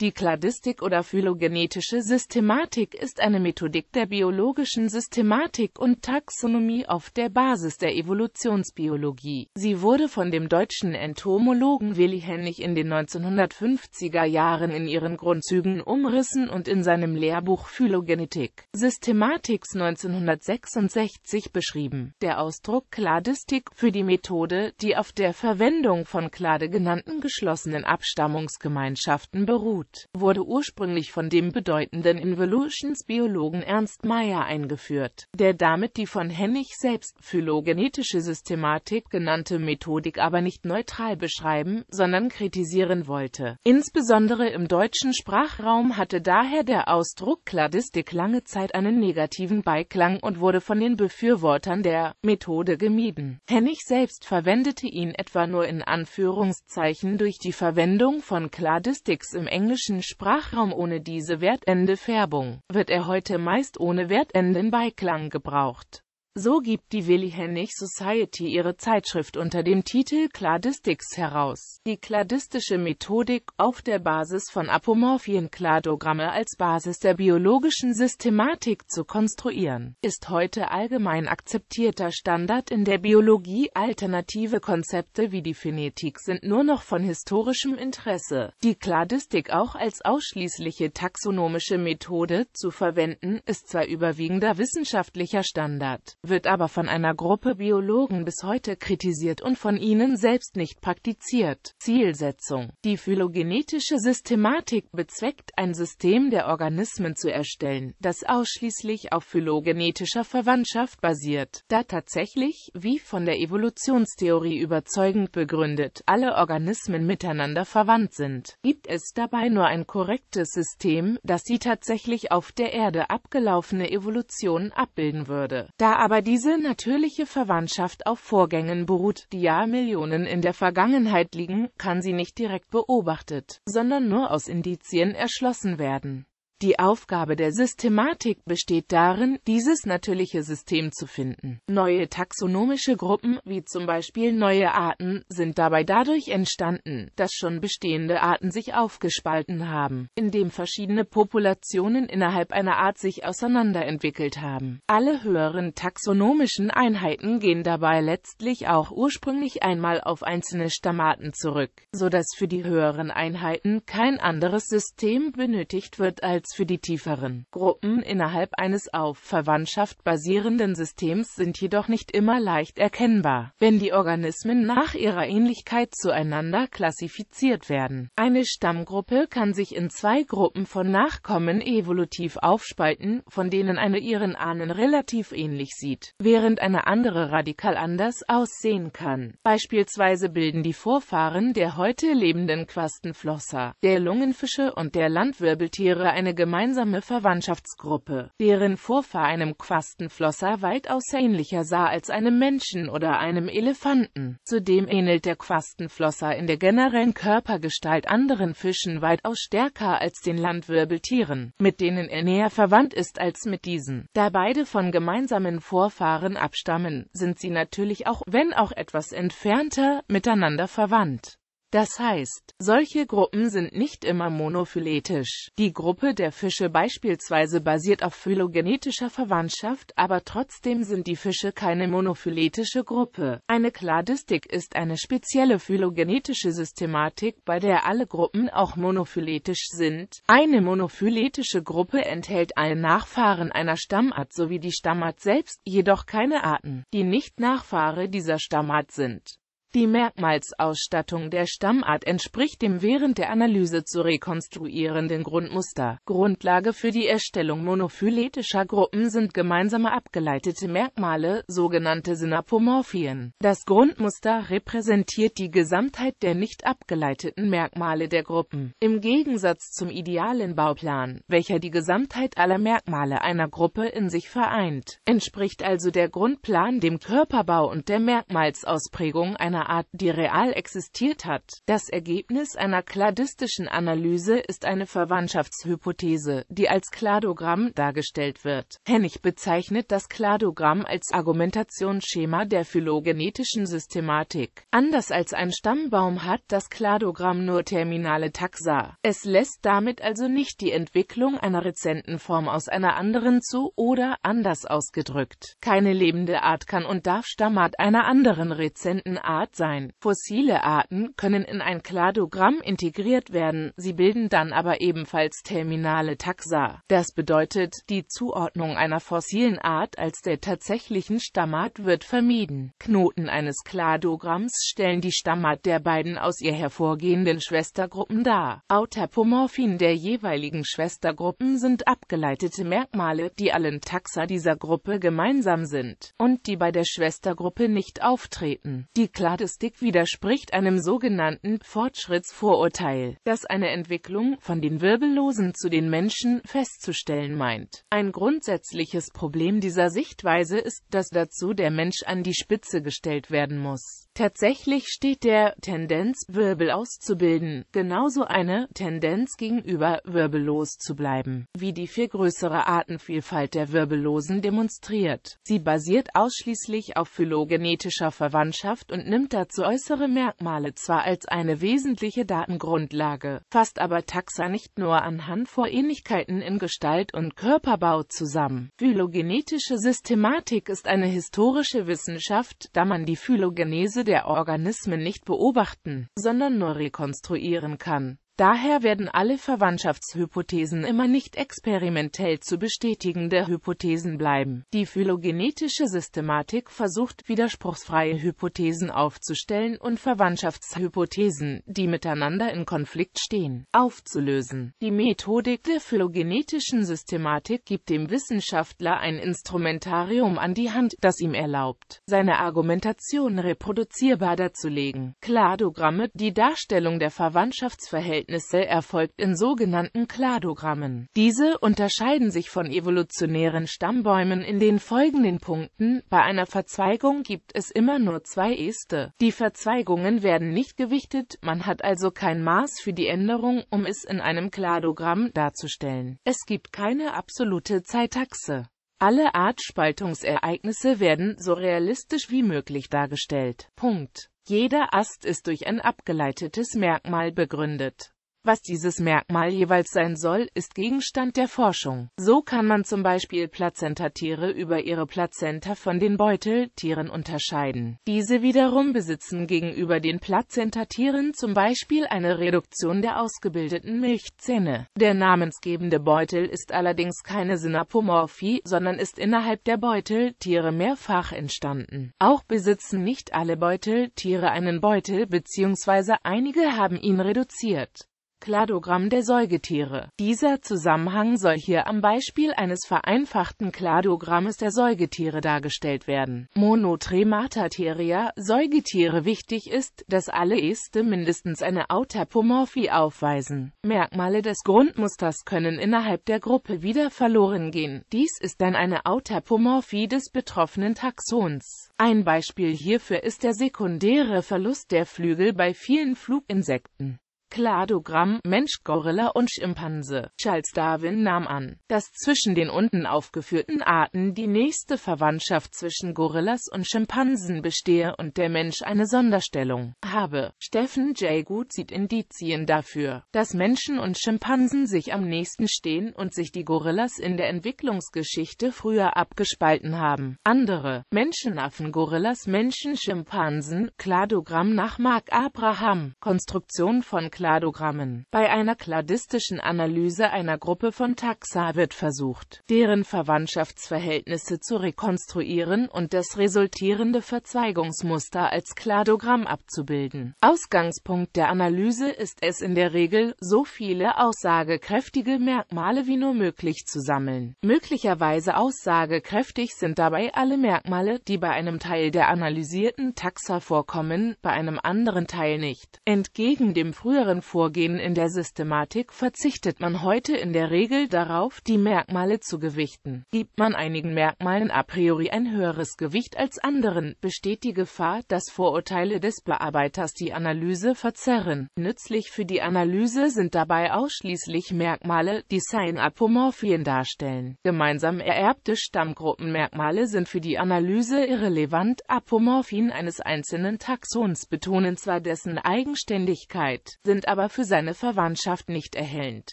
Die Kladistik oder phylogenetische Systematik ist eine Methodik der biologischen Systematik und Taxonomie auf der Basis der Evolutionsbiologie. Sie wurde von dem deutschen Entomologen Willi Hennig in den 1950er Jahren in ihren Grundzügen umrissen und in seinem Lehrbuch Phylogenetik Systematics 1966 beschrieben. Der Ausdruck Kladistik für die Methode, die auf der Verwendung von Klade genannten geschlossenen Abstammungsgemeinschaften beruht. Konzept, wurde ursprünglich von dem bedeutenden Involutions-Biologen Ernst Mayr eingeführt, der damit die von Hennig selbst phylogenetische Systematik genannte Methodik aber nicht neutral beschreiben, sondern kritisieren wollte. Insbesondere im deutschen Sprachraum hatte daher der Ausdruck Kladistik lange Zeit einen negativen Beiklang und wurde von den Befürwortern der Methode gemieden. Hennig selbst verwendete ihn etwa nur in Anführungszeichen durch die Verwendung von Kladistics im Englischen englischen Sprachraum ohne diese Wertende-Färbung, wird er heute meist ohne Wertenden-Beiklang gebraucht so gibt die Willi Hennig Society ihre Zeitschrift unter dem Titel Kladistics heraus. Die kladistische Methodik, auf der Basis von apomorphien Kladogramme als Basis der biologischen Systematik zu konstruieren, ist heute allgemein akzeptierter Standard in der Biologie. Alternative Konzepte wie die Phonetik sind nur noch von historischem Interesse. Die Kladistik auch als ausschließliche taxonomische Methode zu verwenden, ist zwar überwiegender wissenschaftlicher Standard wird aber von einer Gruppe Biologen bis heute kritisiert und von ihnen selbst nicht praktiziert. Zielsetzung Die phylogenetische Systematik bezweckt, ein System der Organismen zu erstellen, das ausschließlich auf phylogenetischer Verwandtschaft basiert, da tatsächlich, wie von der Evolutionstheorie überzeugend begründet, alle Organismen miteinander verwandt sind. Gibt es dabei nur ein korrektes System, das die tatsächlich auf der Erde abgelaufene Evolution abbilden würde. Da aber aber diese natürliche Verwandtschaft auf Vorgängen beruht, die Jahrmillionen in der Vergangenheit liegen, kann sie nicht direkt beobachtet, sondern nur aus Indizien erschlossen werden die Aufgabe der Systematik besteht darin, dieses natürliche System zu finden. Neue taxonomische Gruppen, wie zum Beispiel neue Arten, sind dabei dadurch entstanden, dass schon bestehende Arten sich aufgespalten haben, indem verschiedene Populationen innerhalb einer Art sich auseinanderentwickelt haben. Alle höheren taxonomischen Einheiten gehen dabei letztlich auch ursprünglich einmal auf einzelne Stammarten zurück, so dass für die höheren Einheiten kein anderes System benötigt wird als Ersatz für die tieferen Gruppen innerhalb eines auf Verwandtschaft basierenden Systems sind jedoch nicht immer leicht erkennbar, wenn die Organismen nach ihrer Ähnlichkeit zueinander klassifiziert werden. Eine Stammgruppe kann sich in zwei Gruppen von Nachkommen evolutiv aufspalten, von denen eine ihren Ahnen relativ ähnlich sieht, während eine andere radikal anders aussehen kann. Beispielsweise bilden die Vorfahren der heute lebenden Quastenflosser, der Lungenfische und der Landwirbeltiere eine gemeinsame Verwandtschaftsgruppe, deren Vorfahr einem Quastenflosser weitaus ähnlicher sah als einem Menschen oder einem Elefanten. Zudem ähnelt der Quastenflosser in der generellen Körpergestalt anderen Fischen weitaus stärker als den Landwirbeltieren, mit denen er näher verwandt ist als mit diesen. Da beide von gemeinsamen Vorfahren abstammen, sind sie natürlich auch, wenn auch etwas entfernter, miteinander verwandt. Das heißt, solche Gruppen sind nicht immer monophyletisch. Die Gruppe der Fische beispielsweise basiert auf phylogenetischer Verwandtschaft, aber trotzdem sind die Fische keine monophyletische Gruppe. Eine Kladistik ist eine spezielle phylogenetische Systematik, bei der alle Gruppen auch monophyletisch sind. Eine monophyletische Gruppe enthält einen Nachfahren einer Stammart sowie die Stammart selbst, jedoch keine Arten, die nicht Nachfahre dieser Stammart sind. Die Merkmalsausstattung der Stammart entspricht dem während der Analyse zu rekonstruierenden Grundmuster. Grundlage für die Erstellung monophyletischer Gruppen sind gemeinsame abgeleitete Merkmale, sogenannte Synapomorphien. Das Grundmuster repräsentiert die Gesamtheit der nicht abgeleiteten Merkmale der Gruppen. Im Gegensatz zum idealen Bauplan, welcher die Gesamtheit aller Merkmale einer Gruppe in sich vereint, entspricht also der Grundplan dem Körperbau und der Merkmalsausprägung einer einer Art, die real existiert hat. Das Ergebnis einer kladistischen Analyse ist eine Verwandtschaftshypothese, die als Kladogramm dargestellt wird. Hennig bezeichnet das Kladogramm als Argumentationsschema der phylogenetischen Systematik. Anders als ein Stammbaum hat das Kladogramm nur terminale Taxa. Es lässt damit also nicht die Entwicklung einer rezenten Form aus einer anderen zu oder anders ausgedrückt. Keine lebende Art kann und darf Stammart einer anderen rezenten Art zerstört sein. Fossile Arten können in ein Kladogramm integriert werden, sie bilden dann aber ebenfalls terminale Taxa. Das bedeutet, die Zuordnung einer fossilen Art als der tatsächlichen Stammart wird vermieden. Knoten eines Kladogramms stellen die Stammart der beiden aus ihr hervorgehenden Schwestergruppen dar. Autapomorphien der jeweiligen Schwestergruppen sind abgeleitete Merkmale, die allen Taxa dieser Gruppe gemeinsam sind und die bei der Schwestergruppe nicht auftreten. Die Klad Statistik widerspricht einem sogenannten Fortschrittsvorurteil, das eine Entwicklung von den Wirbellosen zu den Menschen festzustellen meint. Ein grundsätzliches Problem dieser Sichtweise ist, dass dazu der Mensch an die Spitze gestellt werden muss Tatsächlich steht der Tendenz, Wirbel auszubilden, genauso eine Tendenz gegenüber, wirbellos zu bleiben, wie die viel größere Artenvielfalt der Wirbellosen demonstriert. Sie basiert ausschließlich auf phylogenetischer Verwandtschaft und nimmt dazu äußere Merkmale zwar als eine wesentliche Datengrundlage, fasst aber Taxa nicht nur anhand von Ähnlichkeiten in Gestalt und Körperbau zusammen. Phylogenetische Systematik ist eine historische Wissenschaft, da man die Phylogenese Größe der Organismen nicht beobachten, sondern nur rekonstruieren kann Daher werden alle Verwandtschaftshypothesen immer nicht experimentell zu bestätigende Hypothesen bleiben. Die phylogenetische Systematik versucht, widerspruchsfreie Hypothesen aufzustellen und Verwandtschaftshypothesen, die miteinander in Konflikt stehen, aufzulösen. Die Methodik der phylogenetischen Systematik gibt dem Wissenschaftler ein Instrumentarium an die Hand, das ihm erlaubt, seine Argumentation reproduzierbar darzulegen. Kladogramme, die Darstellung der Verwandtschaftsverhältnisse Erkenntnisse erfolgt in sogenannten Kladogrammen. Diese unterscheiden sich von evolutionären Stammbäumen in den folgenden Punkten. Bei einer Verzweigung gibt es immer nur zwei Äste. Die Verzweigungen werden nicht gewichtet, man hat also kein Maß für die Änderung, um es in einem Kladogramm darzustellen. Es gibt keine absolute Zeitachse. Alle Artspaltungsereignisse werden so realistisch wie möglich dargestellt. Punkt. Jeder Ast ist durch ein abgeleitetes Merkmal begründet. Was dieses Merkmal jeweils sein soll, ist Gegenstand der Forschung. So kann man zum Beispiel Plazentatiere über ihre Plazenta von den Beuteltieren unterscheiden. Diese wiederum besitzen gegenüber den Plazentatieren zum Beispiel eine Reduktion der ausgebildeten Milchzähne. Der namensgebende Beutel ist allerdings keine Synapomorphie, sondern ist innerhalb der Beuteltiere mehrfach entstanden. Auch besitzen nicht alle Beuteltiere einen Beutel bzw. einige haben ihn reduziert. Kladogramm der Säugetiere. Dieser Zusammenhang soll hier am Beispiel eines vereinfachten Kladogrammes der Säugetiere dargestellt werden. Monotrematatheria Säugetiere Wichtig ist, dass alle Äste mindestens eine Autapomorphie aufweisen. Merkmale des Grundmusters können innerhalb der Gruppe wieder verloren gehen. Dies ist dann eine Autapomorphie des betroffenen Taxons. Ein Beispiel hierfür ist der sekundäre Verlust der Flügel bei vielen Fluginsekten. Kladogramm Mensch, Gorilla und Schimpanse. Charles Darwin nahm an, dass zwischen den unten aufgeführten Arten die nächste Verwandtschaft zwischen Gorillas und Schimpansen bestehe und der Mensch eine Sonderstellung habe. Stephen Jay Gould sieht Indizien dafür, dass Menschen und Schimpansen sich am nächsten stehen und sich die Gorillas in der Entwicklungsgeschichte früher abgespalten haben. Andere Menschenaffen, Gorillas, Menschen, Schimpansen, Kladogramm nach Mark Abraham, Konstruktion von Kladogrammen. Bei einer kladistischen Analyse einer Gruppe von Taxa wird versucht, deren Verwandtschaftsverhältnisse zu rekonstruieren und das resultierende Verzweigungsmuster als Kladogramm abzubilden. Ausgangspunkt der Analyse ist es in der Regel, so viele aussagekräftige Merkmale wie nur möglich zu sammeln. Möglicherweise aussagekräftig sind dabei alle Merkmale, die bei einem Teil der analysierten Taxa vorkommen, bei einem anderen Teil nicht. Entgegen dem früheren anderen Vorgehen in der Systematik verzichtet man heute in der Regel darauf, die Merkmale zu gewichten. Gibt man einigen Merkmalen a priori ein höheres Gewicht als anderen, besteht die Gefahr, dass Vorurteile des Bearbeiters die Analyse verzerren. Nützlich für die Analyse sind dabei ausschließlich Merkmale, die Synapomorphien darstellen. Gemeinsam ererbte Stammgruppenmerkmale sind für die Analyse irrelevant. Apomorphien eines einzelnen Taxons betonen zwar dessen Eigenständigkeit, sind sind aber für seine Verwandtschaft nicht erhellend.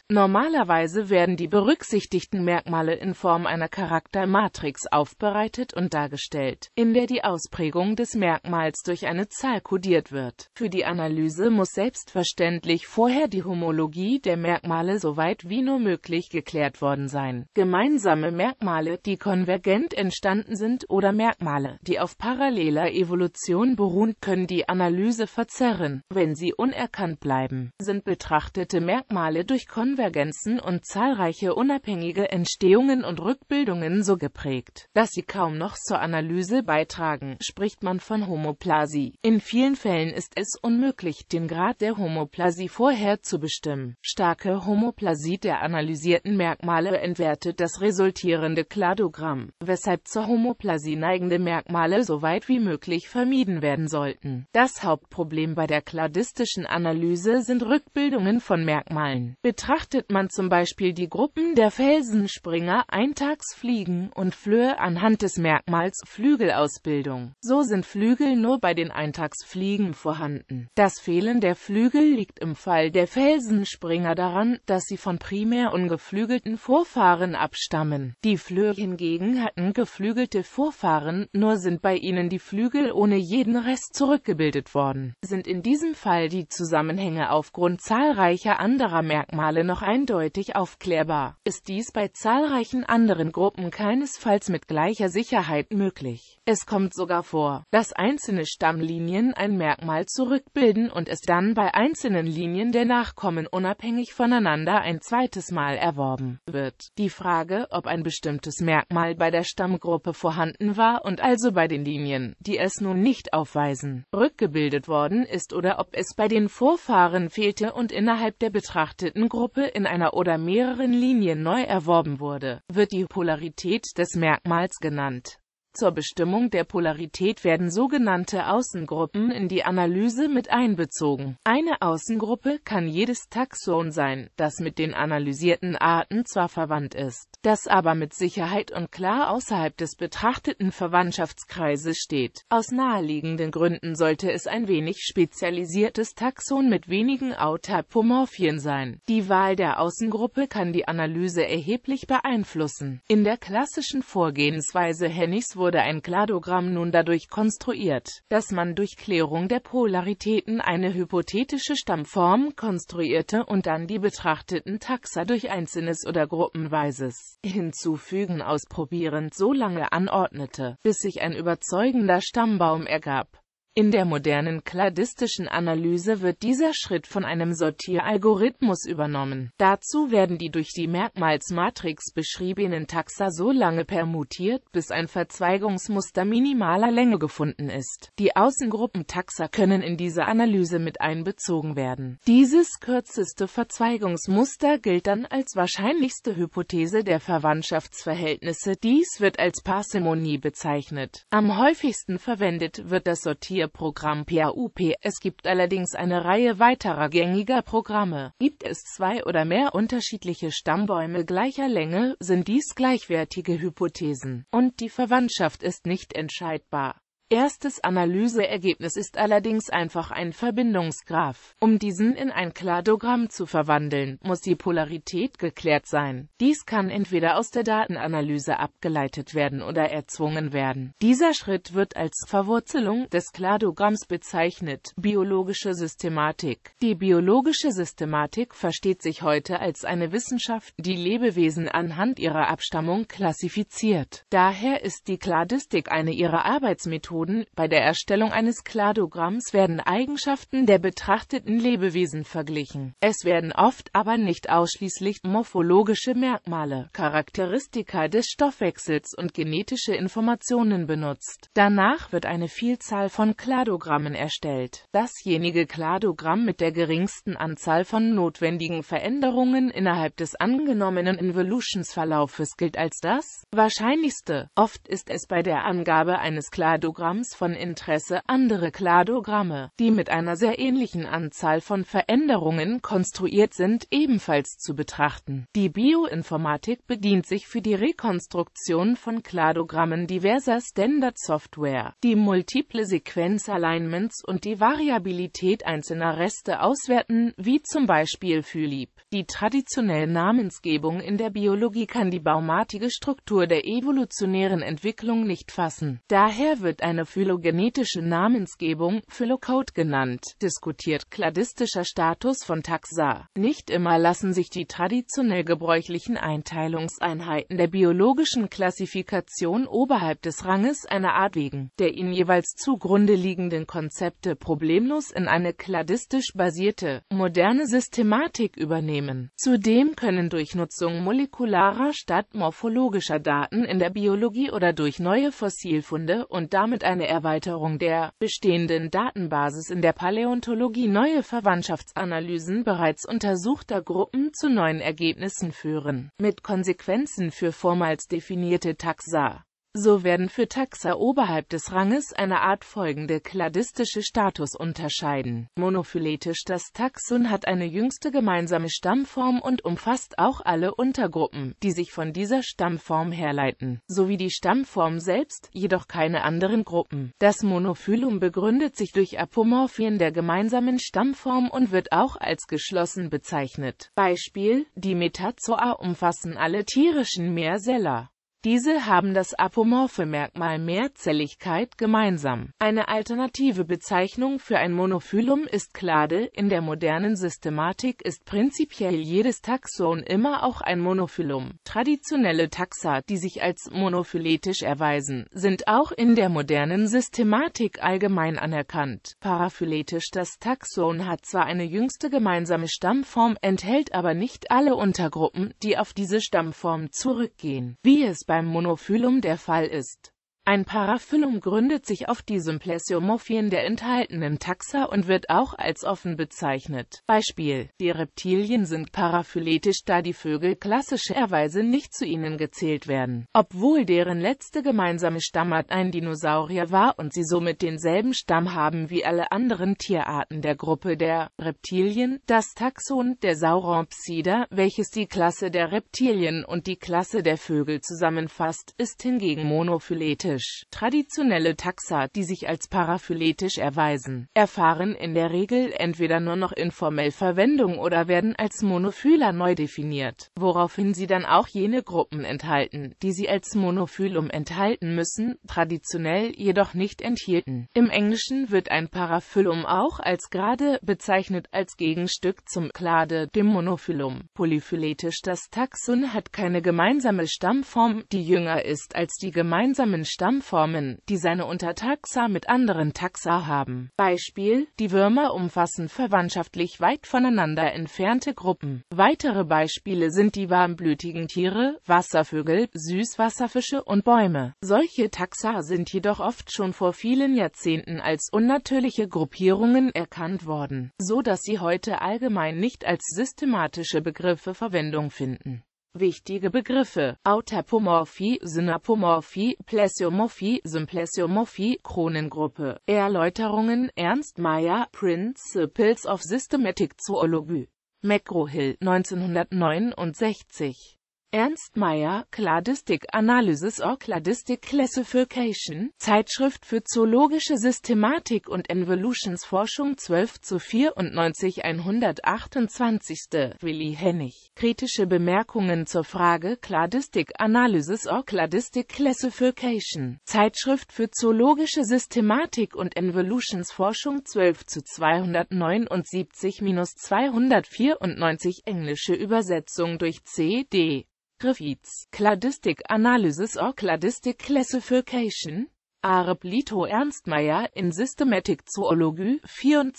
Normalerweise werden die berücksichtigten Merkmale in Form einer Charaktermatrix aufbereitet und dargestellt, in der die Ausprägung des Merkmals durch eine Zahl kodiert wird. Für die Analyse muss selbstverständlich vorher die Homologie der Merkmale so weit wie nur möglich geklärt worden sein. Gemeinsame Merkmale, die konvergent entstanden sind oder Merkmale, die auf paralleler Evolution beruhen, können die Analyse verzerren, wenn sie unerkannt bleiben. Konvergenzen sind betrachtete Merkmale durch Konvergenzen und zahlreiche unabhängige Entstehungen und Rückbildungen so geprägt, dass sie kaum noch zur Analyse beitragen, spricht man von Homoplasie. In vielen Fällen ist es unmöglich, den Grad der Homoplasie vorher zu bestimmen. Starke Homoplasie der analysierten Merkmale entwertet das resultierende Kladogramm, weshalb zur Homoplasie neigende Merkmale so weit wie möglich vermieden werden sollten. Das Hauptproblem bei der kladistischen Analyse sind Rückbildungen von Merkmalen. Betrachtet man zum Beispiel die Gruppen der Felsenspringer, Eintagsfliegen und Flöhe anhand des Merkmals Flügelausbildung, so sind Flügel nur bei den Eintagsfliegen vorhanden. Das Fehlen der Flügel liegt im Fall der Felsenspringer daran, dass sie von primär ungeflügelten Vorfahren abstammen. Die Flöhe hingegen hatten geflügelte Vorfahren, nur sind bei ihnen die Flügel ohne jeden Rest zurückgebildet worden. Sind in diesem Fall die Zusammenhänge aufgrund zahlreicher anderer Merkmale noch eindeutig aufklärbar, ist dies bei zahlreichen anderen Gruppen keinesfalls mit gleicher Sicherheit möglich. Es kommt sogar vor, dass einzelne Stammlinien ein Merkmal zurückbilden und es dann bei einzelnen Linien der Nachkommen unabhängig voneinander ein zweites Mal erworben wird. Die Frage, ob ein bestimmtes Merkmal bei der Stammgruppe vorhanden war und also bei den Linien, die es nun nicht aufweisen, rückgebildet worden ist oder ob es bei den Vorfahren anderen fehlte und innerhalb der betrachteten Gruppe in einer oder mehreren Linien neu erworben wurde, wird die Polarität des Merkmals genannt zur Bestimmung der Polarität werden sogenannte Außengruppen in die Analyse mit einbezogen. Eine Außengruppe kann jedes Taxon sein, das mit den analysierten Arten zwar verwandt ist, das aber mit Sicherheit und klar außerhalb des betrachteten Verwandtschaftskreises steht. Aus naheliegenden Gründen sollte es ein wenig spezialisiertes Taxon mit wenigen Autapomorphien sein. Die Wahl der Außengruppe kann die Analyse erheblich beeinflussen. In der klassischen Vorgehensweise Hennigs wurde wurde ein Kladogramm nun dadurch konstruiert, dass man durch Klärung der Polaritäten eine hypothetische Stammform konstruierte und dann die betrachteten Taxa durch einzelnes oder gruppenweises Hinzufügen ausprobierend so lange anordnete, bis sich ein überzeugender Stammbaum ergab. In der modernen kladistischen Analyse wird dieser Schritt von einem Sortieralgorithmus übernommen. Dazu werden die durch die Merkmalsmatrix beschriebenen Taxa so lange permutiert, bis ein Verzweigungsmuster minimaler Länge gefunden ist. Die Außengruppentaxa können in diese Analyse mit einbezogen werden. Dieses kürzeste Verzweigungsmuster gilt dann als wahrscheinlichste Hypothese der Verwandtschaftsverhältnisse. Dies wird als Parsimonie bezeichnet. Am häufigsten verwendet wird das Sortier Programm PAUP. Es gibt allerdings eine Reihe weiterer gängiger Programme. Gibt es zwei oder mehr unterschiedliche Stammbäume gleicher Länge, sind dies gleichwertige Hypothesen, und die Verwandtschaft ist nicht entscheidbar. Erstes Analyseergebnis ist allerdings einfach ein Verbindungsgraph. Um diesen in ein Kladogramm zu verwandeln, muss die Polarität geklärt sein. Dies kann entweder aus der Datenanalyse abgeleitet werden oder erzwungen werden. Dieser Schritt wird als Verwurzelung des Kladogramms bezeichnet. Biologische Systematik Die biologische Systematik versteht sich heute als eine Wissenschaft, die Lebewesen anhand ihrer Abstammung klassifiziert. Daher ist die Kladistik eine ihrer Arbeitsmethoden Methoden. Bei der Erstellung eines Kladogramms werden Eigenschaften der betrachteten Lebewesen verglichen. Es werden oft, aber nicht ausschließlich, morphologische Merkmale, Charakteristika des Stoffwechsels und genetische Informationen benutzt. Danach wird eine Vielzahl von Kladogrammen erstellt. Dasjenige Kladogramm mit der geringsten Anzahl von notwendigen Veränderungen innerhalb des angenommenen Involutionsverlaufes gilt als das wahrscheinlichste. Oft ist es bei der Angabe eines Kladogramms Kladogramms von Interesse andere Kladogramme, die mit einer sehr ähnlichen Anzahl von Veränderungen konstruiert sind, ebenfalls zu betrachten. Die Bioinformatik bedient sich für die Rekonstruktion von Kladogrammen diverser Standard-Software, die multiple Sequenz-Alignments und die Variabilität einzelner Reste auswerten, wie zum Beispiel Phylip. Die traditionelle Namensgebung in der Biologie kann die baumartige Struktur der evolutionären Entwicklung nicht fassen. Daher wird ein eine phylogenetische Namensgebung, Phylocode genannt, diskutiert kladistischer Status von Taxa. Nicht immer lassen sich die traditionell gebräuchlichen Einteilungseinheiten der biologischen Klassifikation oberhalb des Ranges einer Art wegen der ihnen jeweils zugrunde liegenden Konzepte problemlos in eine kladistisch basierte, moderne Systematik übernehmen. Zudem können durch Nutzung molekularer statt morphologischer Daten in der Biologie oder durch neue Fossilfunde und damit eine Erweiterung der bestehenden Datenbasis in der Paläontologie neue Verwandtschaftsanalysen bereits untersuchter Gruppen zu neuen Ergebnissen führen, mit Konsequenzen für vormals definierte Taxa. So werden für Taxa oberhalb des Ranges eine Art folgende kladistische Status unterscheiden. Monophyletisch das Taxon hat eine jüngste gemeinsame Stammform und umfasst auch alle Untergruppen, die sich von dieser Stammform herleiten, sowie die Stammform selbst, jedoch keine anderen Gruppen. Das Monophyllum begründet sich durch Apomorphien der gemeinsamen Stammform und wird auch als geschlossen bezeichnet. Beispiel, die Metazoa umfassen alle tierischen Meerseller. Diese haben das apomorphe Merkmal Mehrzelligkeit gemeinsam. Eine alternative Bezeichnung für ein Monophyllum ist Klade. In der modernen Systematik ist prinzipiell jedes Taxon immer auch ein Monophyllum. Traditionelle Taxa, die sich als monophyletisch erweisen, sind auch in der modernen Systematik allgemein anerkannt. Paraphyletisch das Taxon hat zwar eine jüngste gemeinsame Stammform, enthält aber nicht alle Untergruppen, die auf diese Stammform zurückgehen. Wie es beim Monophyllum der Fall ist ein Paraphylum gründet sich auf die Symplesiomorphien der enthaltenen Taxa und wird auch als offen bezeichnet. Beispiel: Die Reptilien sind paraphyletisch, da die Vögel klassischerweise nicht zu ihnen gezählt werden, obwohl deren letzte gemeinsame Stammart ein Dinosaurier war und sie somit denselben Stamm haben wie alle anderen Tierarten der Gruppe der Reptilien, das Taxon der Sauronpsida, welches die Klasse der Reptilien und die Klasse der Vögel zusammenfasst, ist hingegen monophyletisch Paraphylletisch. Traditionelle Taxa, die sich als paraphyletisch erweisen, erfahren in der Regel entweder nur noch informell Verwendung oder werden als Monophyla neu definiert, woraufhin sie dann auch jene Gruppen enthalten, die sie als Monophylum enthalten müssen, traditionell jedoch nicht enthielten. Im Englischen wird ein Paraphyllum auch als gerade bezeichnet als Gegenstück zum Klade, dem Monophyllum. Polyphyletisch das Taxon hat keine gemeinsame Stammform, die jünger ist als die gemeinsamen Stammformen Stammformen, die seine Untertaxa mit anderen Taxa haben. Beispiel, die Würmer umfassen verwandtschaftlich weit voneinander entfernte Gruppen. Weitere Beispiele sind die warmblütigen Tiere, Wasservögel, Süßwasserfische und Bäume. Solche Taxa sind jedoch oft schon vor vielen Jahrzehnten als unnatürliche Gruppierungen erkannt worden, so dass sie heute allgemein nicht als systematische Begriffe Verwendung finden. Wichtige Begriffe Autapomorphie, Synapomorphie, Plesiomorphie, Symplesiomorphie, Kronengruppe, Erläuterungen Ernst Mayer, Principles of Systematic Zoology, McGraw-Hill, 1969 Ernst Meyer, Kladistik Analysis or Kladistik Classification, Zeitschrift für zoologische Systematik und Evolutionsforschung 12 zu 94 128. Willi Hennig. Kritische Bemerkungen zur Frage Kladistik Analysis or Kladistik Classification, Zeitschrift für zoologische Systematik und Evolutionsforschung 12 zu 279-294 englische Übersetzung durch C.D. Griffiths, Cladistic Analysis or Cladistic Classification, Arep Lito Ernstmeier in Systematic Zoology, 24,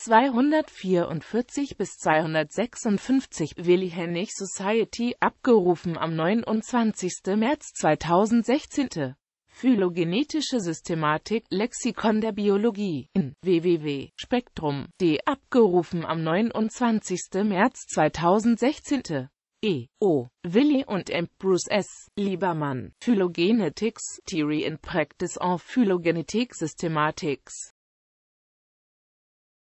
244 bis 256, Willi Hennig Society, abgerufen am 29. März 2016. Phylogenetische Systematik, Lexikon der Biologie, in www.spektrum.de, abgerufen am 29. März 2016. E. O. Willi und M. Bruce S. Liebermann. Phylogenetics, Theory in Practice of Phylogenetic Systematics.